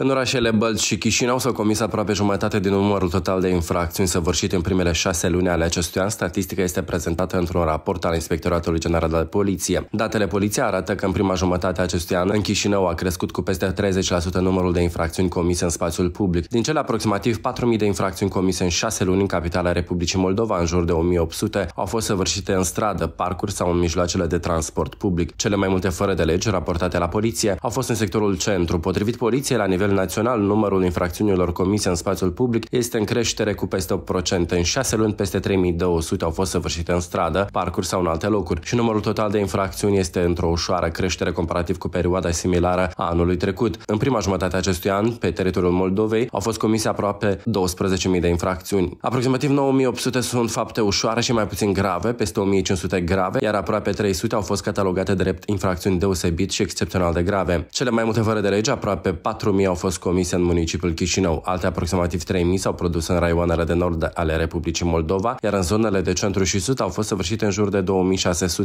În orașele Bălți și Chișinău s-au comis aproape jumătate din numărul total de infracțiuni săvârșite în primele șase luni ale acestui an. Statistica este prezentată într-un raport al Inspectoratului General al Poliției. Datele poliției arată că în prima jumătate a acestui an în Chișinău a crescut cu peste 30% numărul de infracțiuni comise în spațiul public. Din cele aproximativ 4.000 de infracțiuni comise în șase luni în capitala Republicii Moldova, în jur de 1.800, au fost săvârșite în stradă, parcuri sau în mijloacele de transport public. Cele mai multe fără de legi raportate la poliție au fost în sectorul centru. Potrivit poliției, la nivel nivel național, numărul infracțiunilor comise în spațiul public este în creștere cu peste 8%. În 6 luni, peste 3200 au fost săvârșite în stradă, parcuri sau în alte locuri și numărul total de infracțiuni este într-o ușoară creștere comparativ cu perioada similară a anului trecut. În prima jumătate a acestui an, pe teritoriul Moldovei, au fost comise aproape 12.000 de infracțiuni. Aproximativ 9.800 sunt fapte ușoare și mai puțin grave, peste 1.500 grave, iar aproape 300 au fost catalogate drept infracțiuni deosebit și excepțional de grave. Cele mai multe fără de lege, aproape 4.000 au fost comise în municipiul Chișinău. Alte aproximativ 3.000 s-au produs în raioanele de nord ale Republicii Moldova, iar în zonele de centru și sud au fost săvârșite în jur de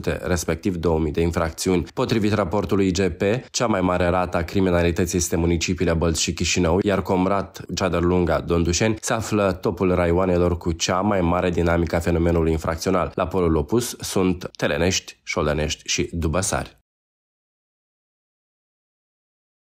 2.600, respectiv 2.000 de infracțiuni. Potrivit raportului IGP, cea mai mare rată a criminalității este municipiile Bălți și Chișinău, iar Comrat, Lunga, Dondușeni se află topul raioanelor cu cea mai mare dinamică a fenomenului infracțional. La polul opus sunt Telenești, Șolănești și Dubăsari.